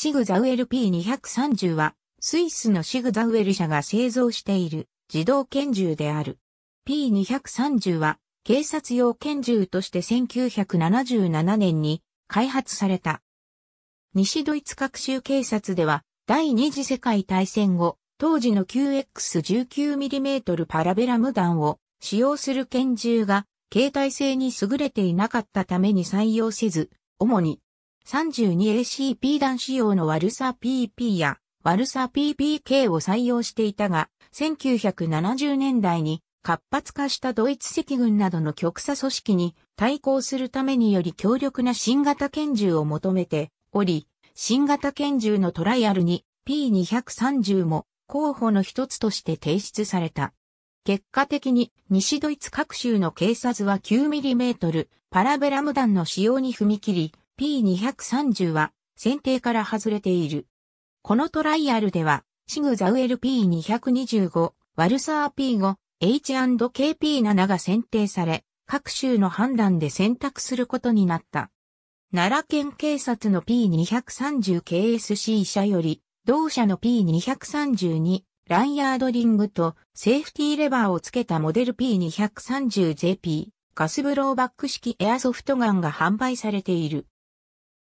シグザウエル P230 は、スイスのシグザウエル社が製造している自動拳銃である。P230 は、警察用拳銃として1977年に開発された。西ドイツ各州警察では、第二次世界大戦後、当時の QX19mm パラベラム弾を使用する拳銃が、携帯性に優れていなかったために採用せず、主に 32ACP 弾使用のワルサ PP やワルサ PPK を採用していたが、1970年代に活発化したドイツ赤軍などの極左組織に対抗するためにより強力な新型拳銃を求めており、新型拳銃のトライアルに P230 も候補の一つとして提出された。結果的に西ドイツ各州の警察は 9mm パラベラム弾の使用に踏み切り、P230 は選定から外れている。このトライアルでは、シグザウエル P225、ワルサー P5、H&KP7 が選定され、各州の判断で選択することになった。奈良県警察の P230KSC 社より、同社の P232、ランヤードリングとセーフティーレバーをつけたモデル P230JP、ガスブローバック式エアソフトガンが販売されている。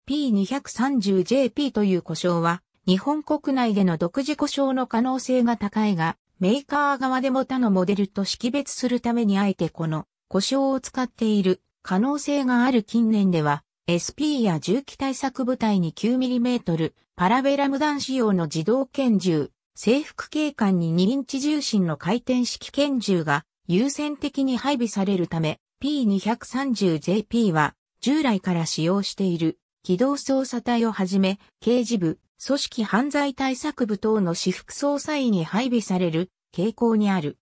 P230JP という故障は、日本国内での独自故障の可能性が高いが、メーカー側でも他のモデルと識別するためにあえてこの故障を使っている可能性がある近年では SP や重機対策部隊に 9mm パラベラム弾仕様の自動拳銃、制服警官に2インチ重心の回転式拳銃が優先的に配備されるため P230JP は従来から使用している機動捜査隊をはじめ、刑事部、組織犯罪対策部等の私服捜査員に配備される傾向にある。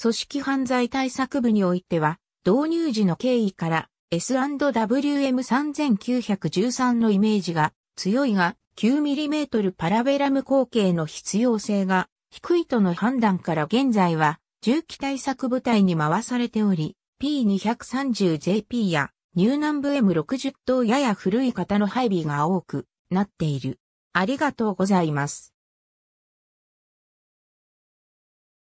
組織犯罪対策部においては、導入時の経緯から S&WM3913 のイメージが強いが 9mm パラベラム後継の必要性が低いとの判断から現在は重機対策部隊に回されており P230JP や入ン部 M60 等やや古い型の配備が多くなっている。ありがとうございます。